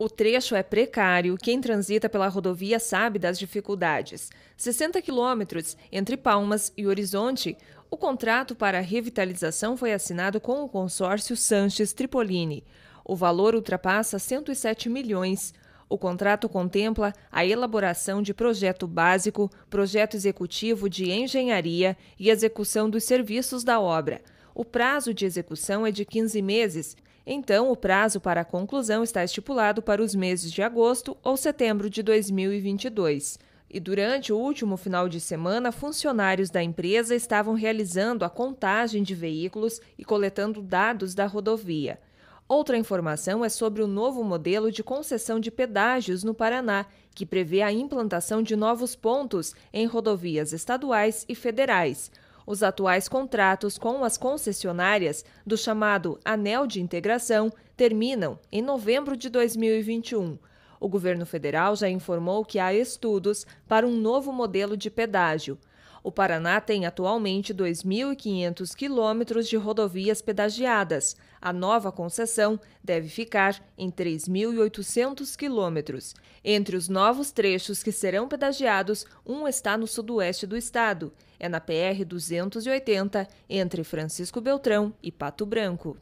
O trecho é precário, quem transita pela rodovia sabe das dificuldades. 60 quilômetros entre Palmas e Horizonte, o contrato para a revitalização foi assinado com o consórcio Sanches Tripolini. O valor ultrapassa 107 milhões. O contrato contempla a elaboração de projeto básico, projeto executivo de engenharia e execução dos serviços da obra. O prazo de execução é de 15 meses, então, o prazo para a conclusão está estipulado para os meses de agosto ou setembro de 2022. E durante o último final de semana, funcionários da empresa estavam realizando a contagem de veículos e coletando dados da rodovia. Outra informação é sobre o novo modelo de concessão de pedágios no Paraná, que prevê a implantação de novos pontos em rodovias estaduais e federais. Os atuais contratos com as concessionárias do chamado Anel de Integração terminam em novembro de 2021. O governo federal já informou que há estudos para um novo modelo de pedágio. O Paraná tem atualmente 2.500 quilômetros de rodovias pedagiadas. A nova concessão deve ficar em 3.800 quilômetros. Entre os novos trechos que serão pedagiados, um está no sudoeste do estado. É na PR 280, entre Francisco Beltrão e Pato Branco.